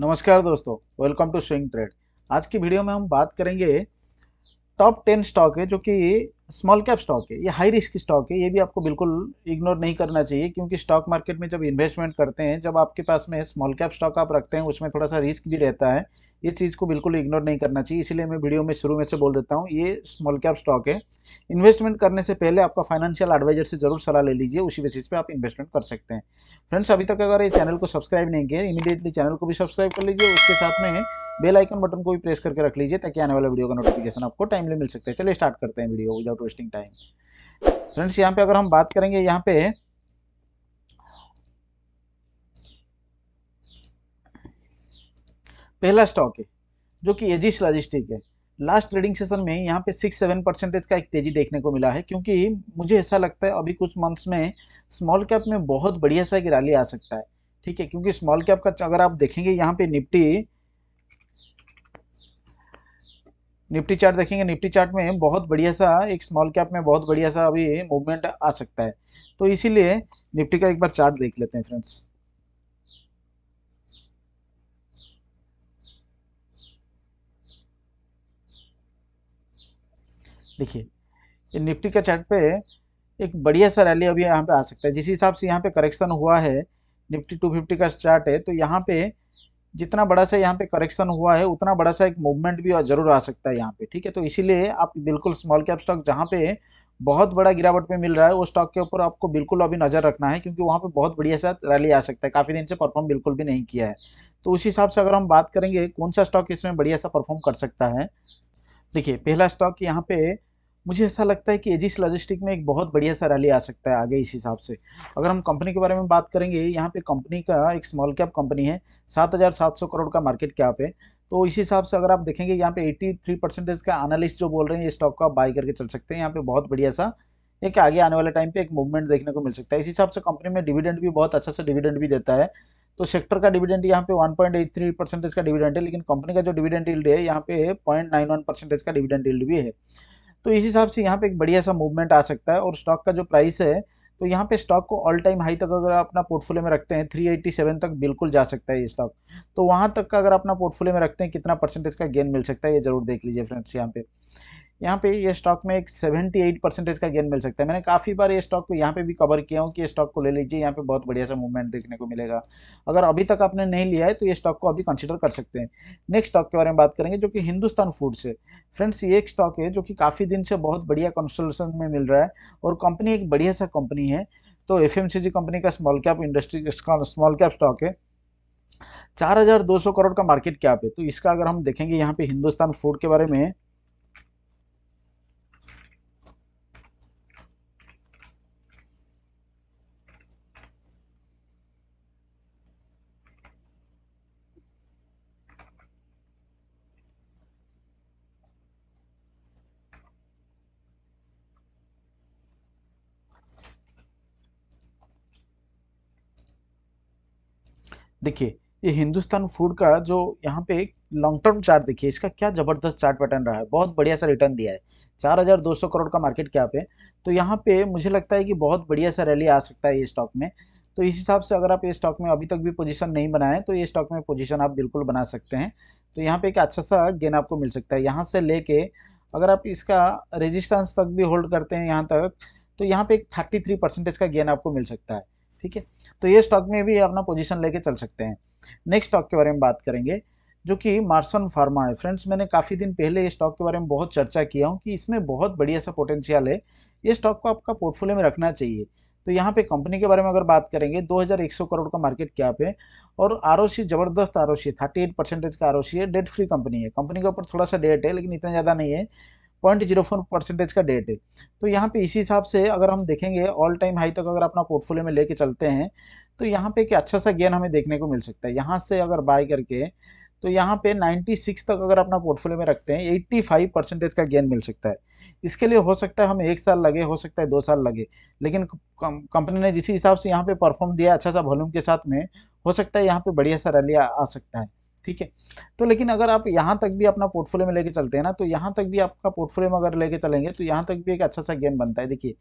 नमस्कार दोस्तों welcome to swing trade आज की वीडियो में हम बात करेंगे टॉप टेन स्टॉक है जो कि स्मॉल कैप स्टॉक है ये हाई रिस्क स्टॉक है ये भी आपको बिल्कुल इग्नोर नहीं करना चाहिए क्योंकि स्टॉक मार्केट में जब इन्वेस्टमेंट करते हैं जब आपके पास में स्मॉल कैप स्टॉक आप रखते हैं उसमें थोड़ा सा रिस्क भी रहता है ये चीज़ को बिल्कुल इग्नोर नहीं करना चाहिए इसलिए मैं वीडियो में शुरू में से बोल देता हूँ ये स्मॉल कैप स्टॉक है इन्वेस्टमेंट करने से पहले आपका फाइनेंशियल एडवाइजर से जरूर सलाह ले लीजिए उसी बेसिस पे आप इन्वेस्टमेंट कर सकते हैं फ्रेंड्स अभी तक अगर ये चैनल को सब्सक्राइब नहीं किया इमीडिएटली चैनल को भी सब्सक्राइब कर लीजिए उसके साथ में बेल आइकन बटन को भी प्रेस करके रख लीजिए ताकि आने वाला वीडियो का नोटिफिकेशन आपको टाइमली मिल सकता है चलिए स्टार्ट करते हैं video without wasting time friends यहाँ पे अगर हम बात करेंगे यहाँ पे पहला स्टॉक है जो कि एजिस लॉजिस्टिक है लास्ट ट्रेडिंग सेशन में यहाँ पे सिक्स सेवन परसेंटेज का एक तेजी देखने को मिला है क्योंकि मुझे ऐसा लगता है अभी कुछ मंथ्स में स्मॉल कैप में बहुत बढ़िया सा एक रैली आ सकता है ठीक है क्योंकि स्मॉल कैप का अगर आप देखेंगे यहाँ पे निफ्टी निफ्टी चार्ट देखेंगे निफ्टी चार्ट में बहुत बढ़िया सा एक स्मॉल कैप में बहुत बढ़िया सा अभी मूवमेंट आ सकता है तो इसीलिए निफ्टी का एक बार चार्ट देख लेते हैं फ्रेंड्स देखिए निफ्टी का चार्ट पे एक बढ़िया सा रैली अभी यहाँ पे आ सकता है जिस हिसाब से यहाँ पे करेक्शन हुआ है निफ्टी 250 का चार्ट है तो यहाँ पे जितना बड़ा सा यहाँ पे करेक्शन हुआ है उतना बड़ा सा एक मूवमेंट भी जरूर आ सकता है यहाँ पे ठीक है तो इसीलिए आप बिल्कुल स्मॉल कैप स्टॉक जहाँ पे बहुत बड़ा गिरावट पे मिल रहा है वो स्टॉक के ऊपर आपको बिल्कुल अभी नज़र रखना है क्योंकि वहाँ पे बहुत बढ़िया सा रैली आ सकता है काफ़ी दिन से परफॉर्म बिल्कुल भी नहीं किया है तो उस हिसाब से अगर हम बात करेंगे कौन सा स्टॉक इसमें बढ़िया सा परफॉर्म कर सकता है देखिए पहला स्टॉक यहाँ पे मुझे ऐसा लगता है कि एजिस लॉजिस्टिक में एक बहुत बढ़िया सा रैली आ सकता है आगे इस हिसाब से अगर हम कंपनी के बारे में बात करेंगे यहाँ पे कंपनी का एक स्मॉल कैप कंपनी है सात हज़ार सात सौ करोड़ का मार्केट कैप है तो इस हिसाब से अगर आप देखेंगे यहाँ पे 83 परसेंटेज का एनालिस्ट जो बोल रहे हैं ये स्टॉक का बाय करके चल सकते हैं यहाँ पे बहुत बढ़िया सा एक आगे आने वाले टाइम पर एक मूवमेंट देखने को मिल सकता है इस हिसाब से कंपनी में डिविडेंड भी बहुत अच्छा सा डिविडेंड भी देता है तो सेक्टर का डिविडेंड यहाँ पे 1.83 परसेंटेज का डिविडेंड है लेकिन कंपनी का जो डिविडेंड इल्ड है यहाँ पे 0.91 परसेंटेज का डिविडेंड डील्ड भी है तो इस हिसाब से यहाँ पे एक बढ़िया सा मूवमेंट आ सकता है और स्टॉक का जो प्राइस है तो यहाँ पे स्टॉक को ऑल टाइम हाई तक अगर अपना पोर्टफोलियो में रखते हैं 387 तक बिल्कुल जा सकता है ये स्टॉक तो वहाँ तक का अगर अपना पोर्टफोलियो में रखते हैं कितना परसेंटेज का गेन मिल सकता है ये जरूर देख लीजिए फ्रेंड्स यहाँ पे यहाँ पे ये स्टॉक में एक 78 परसेंटेज का गेन मिल सकता है मैंने काफ़ी बार ये स्टॉक को यहाँ पे भी कवर किया हूँ कि ये स्टॉक को ले लीजिए यहाँ पे बहुत बढ़िया सा मूवमेंट देखने को मिलेगा अगर अभी तक आपने नहीं लिया है तो ये स्टॉक को अभी कंसिडर कर सकते हैं नेक्स्ट स्टॉक के बारे में बात करेंगे जो कि हिंदुस्तान फूड्स है फ्रेंड्स ये एक स्टॉक है जो कि काफ़ी दिन से बहुत बढ़िया कंसल्टेशन में मिल रहा है और कंपनी एक बढ़िया सा कंपनी है तो एफ कंपनी का small cap industry small cap stock है 4200 करोड़ का मार्केट कैप है तो इसका अगर हम देखेंगे यहाँ पे हिंदुस्तान फूड के बारे में देखिए ये हिंदुस्तान फूड का जो यहाँ पे लॉन्ग टर्म चार्ट देखिए इसका क्या ज़बरदस्त चार्ट पैटर्न रहा है बहुत बढ़िया सा रिटर्न दिया है चार हज़ार दो सौ करोड़ का मार्केट क्या पे तो यहाँ पे मुझे लगता है कि बहुत बढ़िया सा रैली आ सकता है ये स्टॉक में तो इस हिसाब से अगर आप ये स्टॉक में अभी तक भी पोजिशन नहीं बनाए तो ये स्टॉक में पोजिशन आप बिल्कुल बना सकते हैं तो यहाँ पे एक अच्छा सा गेन आपको मिल सकता है यहाँ से लेके अगर आप इसका रेजिस्टेंस तक भी होल्ड करते हैं यहाँ तक तो यहाँ पे एक थर्टी थ्री परसेंटेज का गेन आपको मिल सकता है ठीक है तो ये स्टॉक में भी अपना पोजिशन लेके चल सकते हैं नेक्स्ट स्टॉक के बारे में बात करेंगे जो कि मार्सन फार्मा है फ्रेंड्स मैंने काफ़ी दिन पहले ये स्टॉक के बारे में बहुत चर्चा किया हूँ कि इसमें बहुत बढ़िया सा पोटेंशियल है ये स्टॉक को आपका पोर्टफोलियो में रखना चाहिए तो यहाँ पे कंपनी के बारे में अगर बात करेंगे 2100 करोड़ का मार्केट कैप है और आर ज़बरदस्त आर ओ थर्टी परसेंटेज का आर है डेट फ्री कंपनी है कंपनी के ऊपर थोड़ा सा डेट है लेकिन इतना ज़्यादा नहीं है पॉइंट जीरो फोर परसेंटेज का डेट है तो यहाँ पे इसी हिसाब से अगर हम देखेंगे ऑल टाइम हाई तक अगर अपना पोर्टफोलियो में लेके चलते हैं तो यहाँ पे एक अच्छा सा गेन हमें देखने को मिल सकता है यहाँ से अगर बाय करके तो यहाँ पे 96 तक अगर अपना पोर्टफोलियो में रखते हैं 85 परसेंटेज का गेन मिल सकता है इसके लिए हो सकता है हमें एक साल लगे हो सकता है दो साल लगे लेकिन कंपनी ने जिस हिसाब से यहाँ पे परफॉर्म दिया अच्छा सा वॉल्यूम के साथ में हो सकता है यहाँ पे बढ़िया सा रैली आ, आ सकता है ठीक है तो लेकिन अगर आप यहाँ तक भी अपना पोर्टफोलियो में लेके चलते हैं ना तो यहाँ तक भी आपका पोर्टफोलियो में अगर लेके चलेंगे तो यहाँ तक भी एक अच्छा सा गेन बनता है देखिए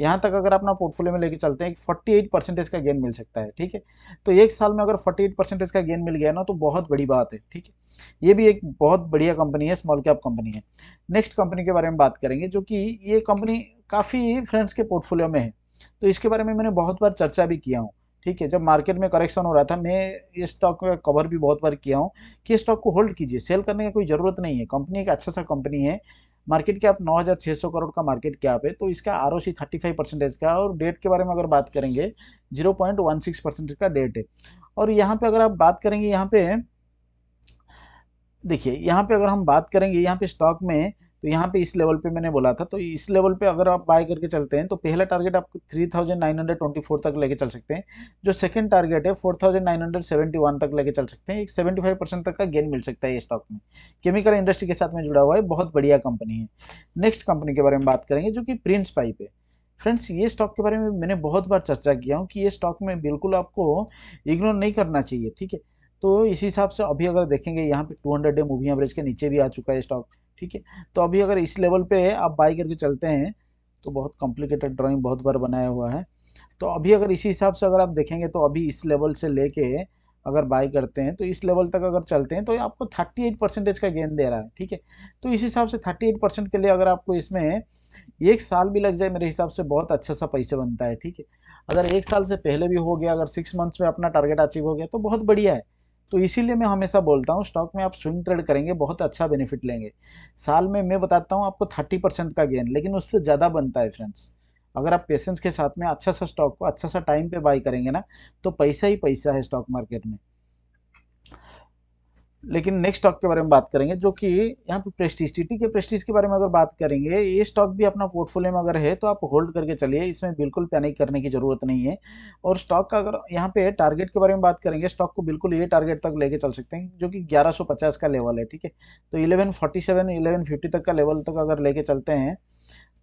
यहाँ तक अगर अपना पोर्टफोलियो में लेके चलते हैं फोर्टी एट परसेंटेज का गेन मिल सकता है ठीक है तो एक साल में अगर फोर्टी एट परसेंटेज का गेन मिल गया ना तो बहुत बड़ी बात है ठीक है ये भी एक बहुत बढ़िया कंपनी है स्मॉल कैप कंपनी है नेक्स्ट कंपनी के बारे में बात करेंगे जो कि ये कंपनी काफ़ी फ्रेंड्स के पोर्टफोलियो में है तो इसके बारे में मैंने बहुत बार चर्चा भी किया हूँ ठीक है जब मार्केट में करेक्शन हो रहा था मैं ये स्टॉक का कवर भी बहुत बार किया हूँ कि स्टॉक को होल्ड कीजिए सेल करने का कोई ज़रूरत नहीं है कंपनी एक अच्छा सा कंपनी है मार्केट कैप 9,600 करोड़ का मार्केट कैप है तो इसका R O C thirty five percentage का और डेट के बारे में अगर बात करेंगे zero point one six percentage का डेट है और यहाँ पे अगर आप बात करेंगे यहाँ पे देखिए यहाँ पे अगर हम बात करेंगे यहाँ पे स्टॉक में तो यहाँ पे इस लेवल पे मैंने बोला था तो इस लेवल पे अगर आप बाय करके चलते हैं तो पहला टारगेट आप 3924 तक लेके चल सकते हैं जो सेकंड टारगेट है 4971 तक लेके चल सकते हैं एक 75 परसेंट तक का गेन मिल सकता है ये स्टॉक में केमिकल इंडस्ट्री के साथ में जुड़ा हुआ है बहुत बढ़िया कंपनी है नेक्स्ट कंपनी के बारे में बात करेंगे जो कि प्रिंस पाइप है फ्रेंड्स ये स्टॉक के बारे में मैंने बहुत बार चर्चा किया हूँ कि ये स्टॉक में बिल्कुल आपको इग्नोर नहीं करना चाहिए ठीक है तो इस हिसाब से अभी अगर देखेंगे यहाँ पे 200 डे मूविंग एवरेज के नीचे भी आ चुका है स्टॉक ठीक है तो अभी अगर इस लेवल पे आप बाई करके चलते हैं तो बहुत कॉम्प्लिकेटेड ड्राइंग बहुत बार बनाया हुआ है तो अभी अगर इसी हिसाब से अगर आप देखेंगे तो अभी इस लेवल से लेके अगर बाई करते हैं तो इस लेवल तक अगर चलते हैं तो आपको 38 परसेंटेज का गेन दे रहा है ठीक है तो इस हिसाब से 38 परसेंट के लिए अगर आपको इसमें एक साल भी लग जाए मेरे हिसाब से बहुत अच्छा सा पैसे बनता है ठीक है अगर एक साल से पहले भी हो गया अगर सिक्स मंथ्स में अपना टारगेट अचीव हो गया तो बहुत बढ़िया है तो इसीलिए मैं हमेशा बोलता हूँ स्टॉक में आप स्विंग ट्रेड करेंगे बहुत अच्छा बेनिफिट लेंगे साल में मैं बताता हूँ आपको थर्टी परसेंट का गेन लेकिन उससे ज़्यादा बनता है फ्रेंड्स अगर आप पेशेंस के साथ में अच्छा सा स्टॉक को अच्छा सा टाइम पे बाई करेंगे ना तो पैसा ही पैसा है स्टॉक मार्केट में लेकिन नेक्स्ट स्टॉक के बारे में बात करेंगे जो कि यहाँ पे प्रेस्टीज टीटी के प्रेस्टीज के बारे में अगर बात करेंगे ये स्टॉक भी अपना पोर्टफोलियो में अगर है तो आप होल्ड करके चलिए इसमें बिल्कुल पैनिक करने की ज़रूरत नहीं है और स्टॉक का अगर यहाँ पे टारगेट के बारे में बात करेंगे स्टॉक को बिल्कुल ये टारगेट तक लेके चल सकते हैं जो कि ग्यारह का लेवल है ठीक है तो इलेवन फोर्टी तक का लेवल तक अगर लेके चलते हैं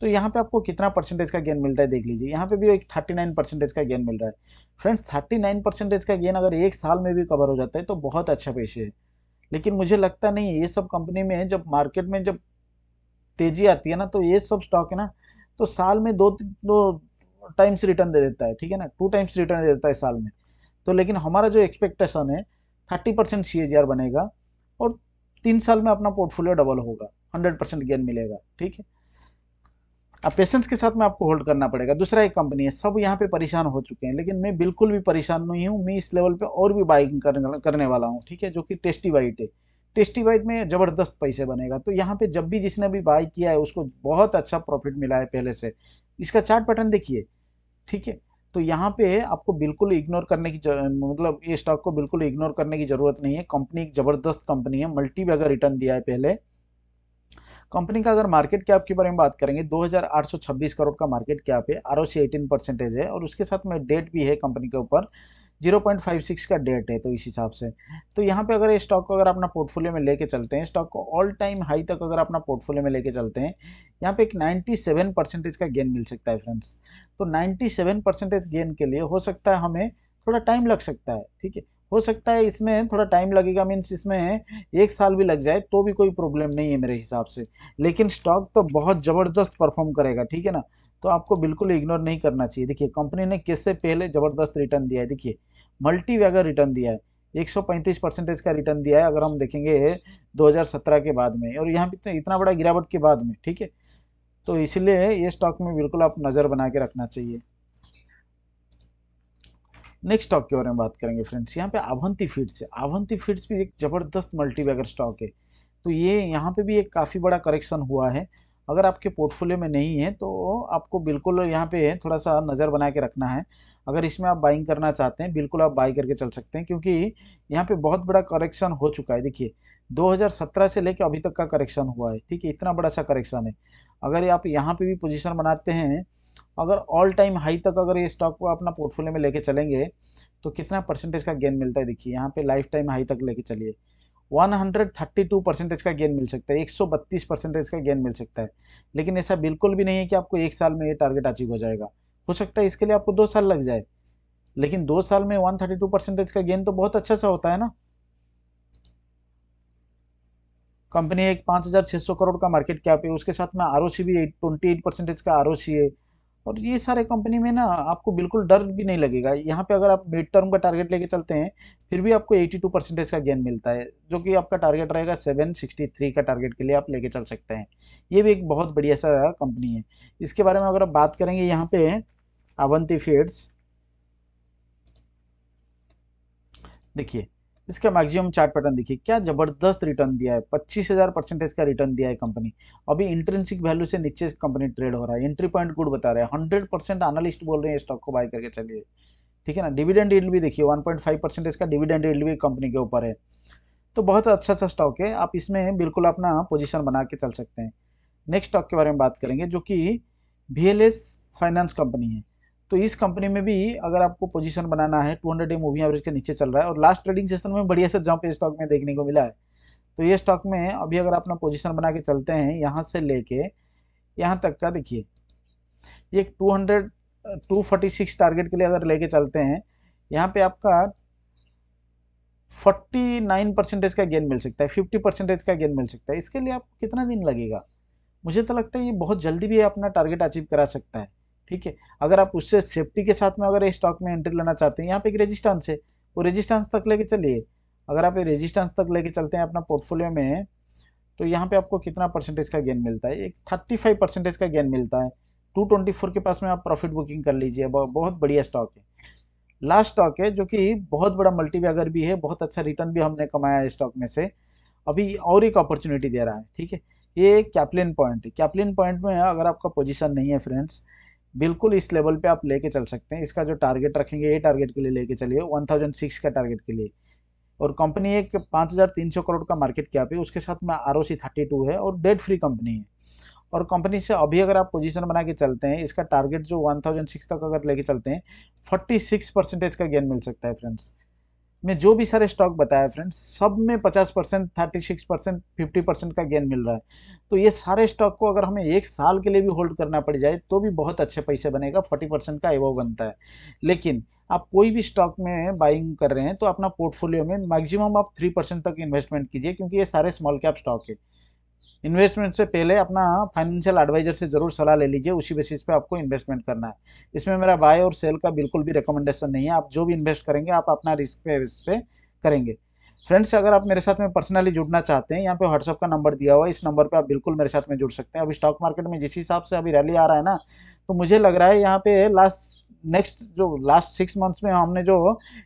तो यहाँ पे आपको कितना परसेंटेज का गेन मिलता है देख लीजिए यहाँ पे भी एक थर्टी नाइन परसेंटेज का गेन मिल रहा है फ्रेंड्स थर्टी नाइन परसेंटेज का गेन अगर एक साल में भी कवर हो जाता है तो बहुत अच्छा पेशे है लेकिन मुझे लगता नहीं ये सब कंपनी में है जब मार्केट में जब तेजी आती है ना तो ये सब स्टॉक है ना तो साल में दो दो टाइम्स रिटर्न दे देता है ठीक है ना टू टाइम्स रिटर्न दे देता है साल में तो लेकिन हमारा जो एक्सपेक्टेशन है थर्टी परसेंट सी बनेगा और तीन साल में अपना पोर्टफोलियो डबल होगा हंड्रेड परसेंट गेन मिलेगा ठीक है अब पेशेंस के साथ में आपको होल्ड करना पड़ेगा दूसरा एक कंपनी है सब यहाँ पे परेशान हो चुके हैं लेकिन मैं बिल्कुल भी परेशान नहीं हूँ मैं इस लेवल पे और भी बाइकिंग करने वाला हूँ ठीक है जो कि टेस्टी वाइट है टेस्टी वाइट में ज़बरदस्त पैसे बनेगा तो यहाँ पे जब भी जिसने भी बाई किया है उसको बहुत अच्छा प्रॉफिट मिला है पहले से इसका चार्ट पैटर्न देखिए ठीक है तो यहाँ पे आपको बिल्कुल इग्नोर करने की मतलब ये स्टॉक को बिल्कुल इग्नोर करने की ज़रूरत नहीं है कंपनी एक ज़बरदस्त कंपनी है मल्टी भी रिटर्न दिया है पहले कंपनी का अगर मार्केट कैप के बारे में बात करेंगे 2826 करोड़ का मार्केट कैप है आर ओ एटीन परसेंटेज है और उसके साथ में डेट भी है कंपनी के ऊपर 0.56 का डेट है तो इस हिसाब से तो यहाँ पे अगर ये स्टॉक को अगर अपना पोर्टफोलियो में लेके चलते हैं स्टॉक को ऑल टाइम हाई तक अगर अपना पोर्टफोलियो में लेके चलते हैं यहाँ पे एक 97 परसेंटेज का गेन मिल सकता है फ्रेंड्स तो 97 परसेंटेज गेन के लिए हो सकता है हमें थोड़ा टाइम लग सकता है ठीक है हो सकता है इसमें थोड़ा टाइम लगेगा मीन्स इसमें एक साल भी लग जाए तो भी कोई प्रॉब्लम नहीं है मेरे हिसाब से लेकिन स्टॉक तो बहुत ज़बरदस्त परफॉर्म करेगा ठीक है ना तो आपको बिल्कुल इग्नोर नहीं करना चाहिए देखिए कंपनी ने किससे पहले ज़बरदस्त रिटर्न दिया है देखिए मल्टी वैगर रिटर्न दिया है पैंतीस परसेंटेज का रिटर्न दिया है अगर हम देखेंगे 2017 के बाद में और यहाँ पे तो इतना बड़ा गिरावट के बाद में ठीक है तो इसलिए ये स्टॉक में बिल्कुल आप नज़र बना के रखना चाहिए नेक्स्ट स्टॉक के बारे में बात करेंगे फ्रेंड्स यहाँ पे आवंती फीड्स है आवंती फीड्स भी एक ज़बरदस्त मल्टीबैगर स्टॉक है तो ये यहाँ पे भी एक काफ़ी बड़ा करेक्शन हुआ है अगर आपके पोर्टफोलियो में नहीं है तो आपको बिल्कुल यहाँ पे थोड़ा सा नज़र बना के रखना है अगर इसमें आप बाइंग करना चाहते हैं बिल्कुल आप बाई करके चल सकते हैं क्योंकि यहाँ पे बहुत बड़ा करेक्शन हो चुका है देखिए 2017 से लेकर अभी तक का करेक्शन हुआ है ठीक है इतना बड़ा सा करेक्शन है अगर आप यहाँ पे भी पोजीशन बनाते हैं अगर ऑल टाइम हाई तक अगर ये स्टॉक को अपना पोर्टफोलियो में लेके चलेंगे तो कितना परसेंटेज का गेन मिलता है देखिए यहाँ पे लाइफ टाइम हाई तक लेके चलिए 132 परसेंटेज का गेन मिल सकता है 132 परसेंटेज का गेन मिल सकता है लेकिन ऐसा बिल्कुल भी नहीं है कि आपको एक साल में ये टारगेट अचीव हो जाएगा हो सकता है इसके लिए आपको दो साल लग जाए लेकिन दो साल में वन परसेंटेज का गेन तो बहुत अच्छा सा होता है ना कंपनी एक पाँच करोड़ का मार्केट कैप है उसके साथ में आर भी ट्वेंटी परसेंटेज का आर है और ये सारे कंपनी में ना आपको बिल्कुल डर भी नहीं लगेगा यहाँ पे अगर आप मिड टर्म का टारगेट लेके चलते हैं फिर भी आपको 82 परसेंटेज का गेन मिलता है जो कि आपका टारगेट रहेगा 763 का टारगेट के लिए आप लेके चल सकते हैं ये भी एक बहुत बढ़िया सा कंपनी है इसके बारे में अगर आप बात करेंगे यहाँ पे अवंती फीड्स देखिए इसका मैक्सिमम चार्ट पैटर्न देखिए क्या जबरदस्त रिटर्न दिया है पच्चीस हज़ार परसेंटेज का रिटर्न दिया है कंपनी अभी इंट्रेंसिक वैल्यू से नीचे कंपनी ट्रेड हो रहा है एंट्री पॉइंट गुड बता रहे हैं हंड्रेड परसेंट एनालिस्ट बोल रहे हैं स्टॉक को बाय करके चलिए ठीक है ना डिविडेंड इल्ड भी देखिए फाइव परसेंटेज का डिविडेंड इल्ड भी कंपनी के ऊपर है तो बहुत अच्छा सा स्टॉक है आप इसमें बिल्कुल अपना पोजिशन बना के चल सकते हैं नेक्स्ट स्टॉक के बारे में बात करेंगे जो कि वी फाइनेंस कंपनी है तो इस कंपनी में भी अगर आपको पोजीशन बनाना है 200 डे मूविंग एवरेज के नीचे चल रहा है और लास्ट ट्रेडिंग सेशन में बढ़िया से जंप स्टॉक में देखने को मिला है तो ये स्टॉक में अभी अगर अपना पोजीशन बना के चलते हैं यहाँ से लेके यहाँ तक का देखिए ये 200 246 टारगेट के लिए अगर लेके चलते हैं यहाँ पे आपका नाइन परसेंटेज का गेन मिल सकता है फिफ्टी परसेंटेज का गेन मिल सकता है इसके लिए आपको कितना दिन लगेगा मुझे तो लगता है ये बहुत जल्दी भी अपना टारगेट अचीव करा सकता है ठीक है अगर आप उससे सेफ्टी के साथ में अगर स्टॉक में एंट्री लेना चाहते हैं यहाँ पे एक रेजिस्टेंस है वो रेजिस्टेंस तक लेके चलिए अगर आप ये रेजिस्टेंस तक लेके चलते हैं अपना पोर्टफोलियो में तो यहाँ पे आपको कितना परसेंटेज का गेन मिलता है एक थर्टी फाइव परसेंटेज का गेन मिलता है टू ट्वेंटी फोर के पास में आप प्रॉफिट बुकिंग कर लीजिए बहुत बढ़िया स्टॉक है लास्ट स्टॉक है जो कि बहुत बड़ा मल्टीबैगर भी है बहुत अच्छा रिटर्न भी हमने कमाया है स्टॉक में से अभी और एक अपॉर्चुनिटी दे रहा है ठीक है ये कैप्लिन पॉइंट है कैप्लिन पॉइंट में अगर आपका पोजिशन नहीं है फ्रेंड्स बिल्कुल इस लेवल पे आप लेके चल सकते हैं इसका जो टारगेट रखेंगे ये टारगेट के लिए लेके चलिए वन थाउजेंड सिक्स का टारगेट के लिए और कंपनी एक पाँच हजार तीन सौ करोड़ का मार्केट क्या है उसके साथ में R O C thirty two है और डेट फ्री कंपनी है और कंपनी से अभी अगर आप पोजीशन बना के चलते हैं इसका टारगेट जो वन थाउजेंड सिक्स तक अगर लेके चलते हैं फोर्टी सिक्स परसेंटेज का गेन मिल सकता है फ्रेंड्स में जो भी सारे स्टॉक बताया फ्रेंड्स सब में 50 percent thirty six percent fifty percent का गेन मिल रहा है तो ये सारे स्टॉक को अगर हमें एक साल के लिए भी होल्ड करना पड़ जाए तो भी बहुत अच्छे पैसे बनेगा फोर्टी परसेंट का एवो बनता है लेकिन आप कोई भी स्टॉक में बाइंग कर रहे हैं तो अपना पोर्टफोलियो में मैक्सिमम आप थ्री परसेंट तक इन्वेस्टमेंट कीजिए क्योंकि ये सारे स्मॉल कैप स्टॉक है इन्वेस्टमेंट से पहले अपना फाइनेंशियल एडवाइजर से ज़रूर सलाह ले लीजिए उसी बेसिस पे आपको इन्वेस्टमेंट करना है इसमें मेरा बाय और सेल का बिल्कुल भी रिकमेंडेशन नहीं है आप जो भी इन्वेस्ट करेंगे आप अपना रिस्क पे पे करेंगे फ्रेंड्स अगर आप मेरे साथ में पर्सनली जुड़ना चाहते हैं यहाँ पे व्हाट्सअप का नंबर दिया हुआ है इस नंबर पे आप बिल्कुल मेरे साथ में जुड़ सकते हैं अभी स्टॉक मार्केट में जिस हिसाब से अभी रैली आ रहा है ना तो मुझे लग रहा है यहाँ पे लास्ट नेक्स्ट जो लास्ट सिक्स मंथ्स में हमने जो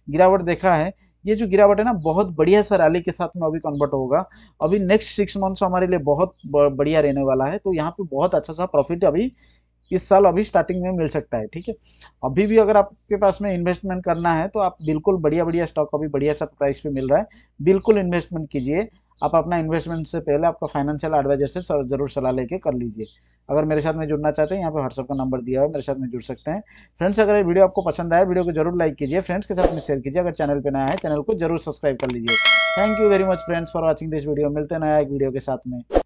गिरावट देखा है ये जो गिरावट है ना बहुत बढ़िया सा रैली के साथ में अभी कन्वर्ट होगा अभी नेक्स्ट सिक्स मंथ्स हमारे लिए बहुत बढ़िया रहने वाला है तो यहाँ पे बहुत अच्छा सा प्रॉफिट अभी इस साल अभी स्टार्टिंग में मिल सकता है ठीक है अभी भी अगर आपके पास में इन्वेस्टमेंट करना है तो आप बिल्कुल बढ़िया बढ़िया स्टॉक अभी बढ़िया सा प्राइस पे मिल रहा है बिल्कुल इन्वेस्टमेंट कीजिए आप अपना इन्वेस्टमेंट से पहले आपका फाइनेंशियल एडवाइजर से जरूर सलाह लेके कर लीजिए अगर मेरे साथ में जुड़ना चाहते हैं यहाँ पे व्हाट्सअप का नंबर दिया हुआ है मेरे साथ में जुड़ सकते हैं फ्रेंड्स अगर ये वीडियो आपको पसंद आया वीडियो को जरूर लाइक कीजिए फ्रेंड्स के साथ में शेयर कीजिए अगर चैनल पर नया है चैनल को जरूर सब्सक्राइब कर लीजिए thank you very much friends for watching this video मिलते नया एक वीडियो के साथ में